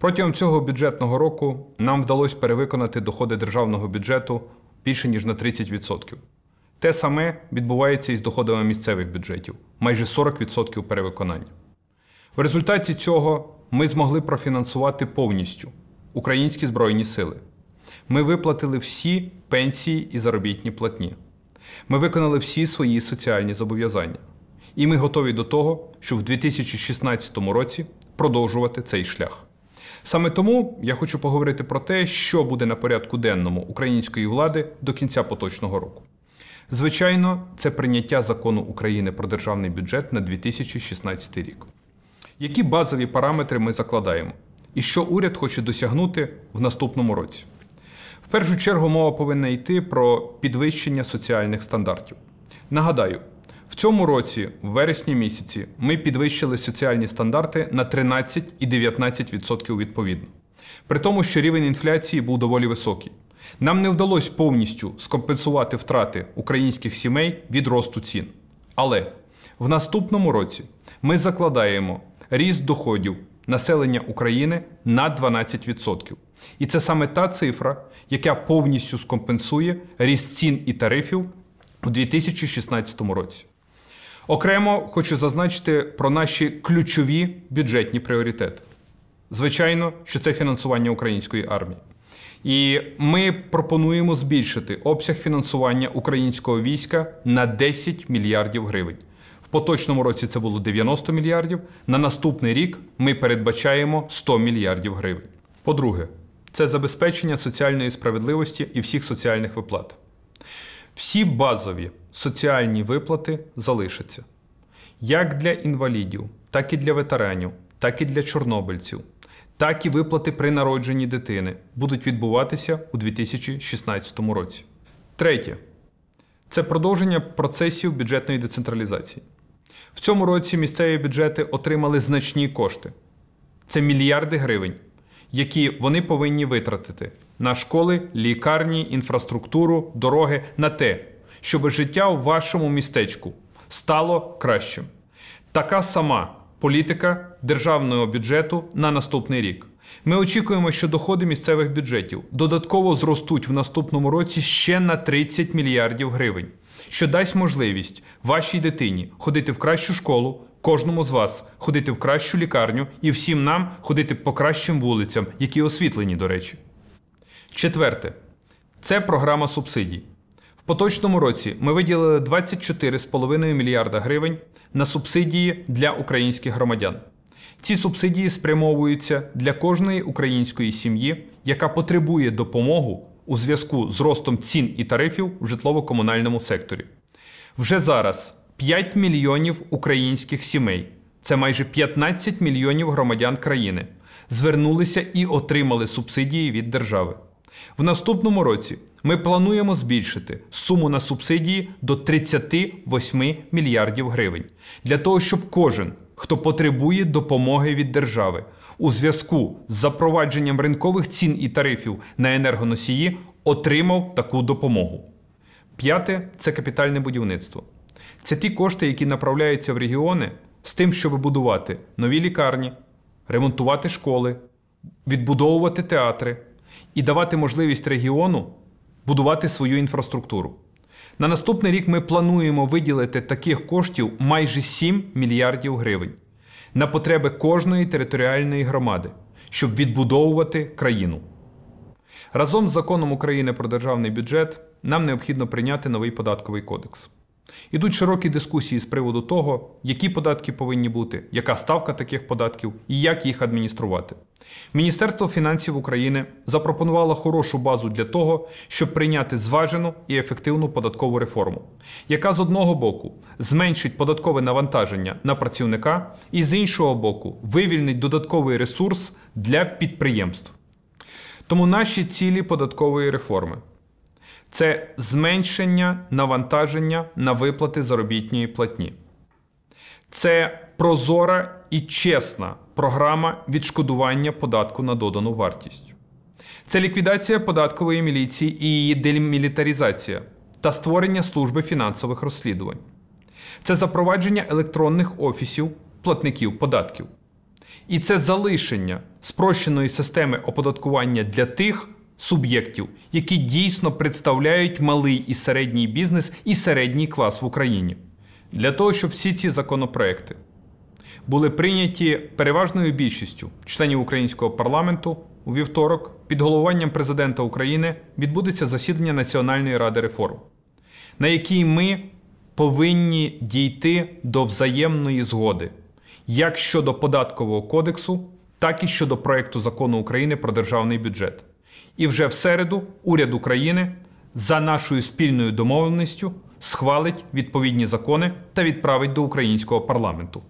Протягом цього бюджетного року нам вдалося перевиконати доходи державного бюджету більше ніж на 30%. Те саме відбувається і з доходами місцевих бюджетів майже 40% перевиконання. В результаті цього ми змогли профінансувати повністю українські збройні сили. Ми виплатили всі пенсії і заробітні платні. Ми виконали всі свої соціальні зобов'язання. І ми готові до того, щоб в 2016 році продовжувати цей шлях. Саме тому я хочу поговорити про те, що буде на порядку денному української влади до кінця поточного року. Звичайно, це прийняття закону України про державний бюджет на 2016 рік. Які базові параметри ми закладаємо, і що уряд хоче досягнути в наступному році? В першу чергу мова повинна йти про підвищення соціальних стандартів. Нагадаю, цьому році, в вересні місяці, ми підвищили соціальні стандарти на 13 і 19% відповідно. При тому, що рівень інфляції був доволі високий. Нам не вдалося повністю скомпенсувати втрати українських сімей від росту цін. Але в наступному році ми закладаємо ріст доходів населення України на 12%. І це саме та цифра, яка повністю скомпенсує ріст цін і тарифів у 2016 році. Окремо хочу зазначити про наші ключові бюджетні пріоритети. Звичайно, що це фінансування української армії. І ми пропонуємо збільшити обсяг фінансування українського війська на 10 мільярдів гривень. В поточному році це було 90 мільярдів. На наступний рік ми передбачаємо 100 мільярдів гривень. По-друге, це забезпечення соціальної справедливості і всіх соціальних виплат. Всі базові соціальні виплати залишаться як для інвалідів, так і для ветеранів, так і для чорнобильців, так і виплати при народженні дитини будуть відбуватися у 2016 році. Третє це продовження процесів бюджетної децентралізації. В цьому році місцеві бюджети отримали значні кошти. Це мільярди гривень, які вони повинні витратити на школи, лікарні, інфраструктуру, дороги на те, щоб життя у вашому містечку стало кращим. Така сама політика державного бюджету на наступний рік. Ми очікуємо, що доходи місцевих бюджетів додатково зростуть в наступному році ще на 30 мільярдів гривень, що дасть можливість вашій дитині ходити в кращу школу, кожному з вас ходити в кращу лікарню і всім нам ходити по кращим вулицям, які освітлені, до речі. Четверте, це програма субсидій поточному році ми виділили 24,5 мільярда гривень на субсидії для українських громадян. Ці субсидії спрямовуються для кожної української сім'ї, яка потребує допомогу у зв'язку з ростом цін і тарифів в житлово-комунальному секторі. Вже зараз 5 мільйонів українських сімей, це майже 15 мільйонів громадян країни, звернулися і отримали субсидії від держави. В наступному році ми плануємо збільшити суму на субсидії до 38 мільярдів гривень для того, щоб кожен, хто потребує допомоги від держави, у зв'язку з запровадженням ринкових цін і тарифів на енергоносії, отримав таку допомогу. П'яте це капітальне будівництво. Це ті кошти, які направляються в регіони з тим, щоб будувати нові лікарні, ремонтувати школи, відбудовувати театри і давати можливість регіону будувати свою інфраструктуру. На наступний рік ми плануємо виділити таких коштів майже 7 мільярдів гривень на потреби кожної територіальної громади, щоб відбудовувати країну. Разом з законом України про державний бюджет нам необхідно прийняти новий податковий кодекс. Ідуть широкі дискусії з приводу того, які податки повинні бути, яка ставка таких податків і як їх адмініструвати. Міністерство фінансів України запропонувало хорошу базу для того, щоб прийняти зважену і ефективну податкову реформу, яка з одного боку зменшить податкове навантаження на працівника і з іншого боку вивільнить додатковий ресурс для підприємств. Тому наші цілі податкової реформи це зменшення навантаження на виплати заробітної платні. Це прозора і чесна програма відшкодування податку на додану вартість. Це ліквідація податкової міліції і її демілітарізація та створення служби фінансових розслідувань. Це запровадження електронних офісів платників податків. І це залишення спрощеної системи оподаткування для тих, суб'єктів, які дійсно представляють малий і середній бізнес і середній клас в Україні. Для того, щоб всі ці законопроекти були прийняті переважною більшістю членів українського парламенту у вівторок, під головуванням президента України відбудеться засідання Національної ради реформ, на якій ми повинні дійти до взаємної згоди як щодо податкового кодексу, так і щодо проекту закону України про державний бюджет. І вже в середу уряд України за нашою спільною домовленістю схвалить відповідні закони та відправить до українського парламенту.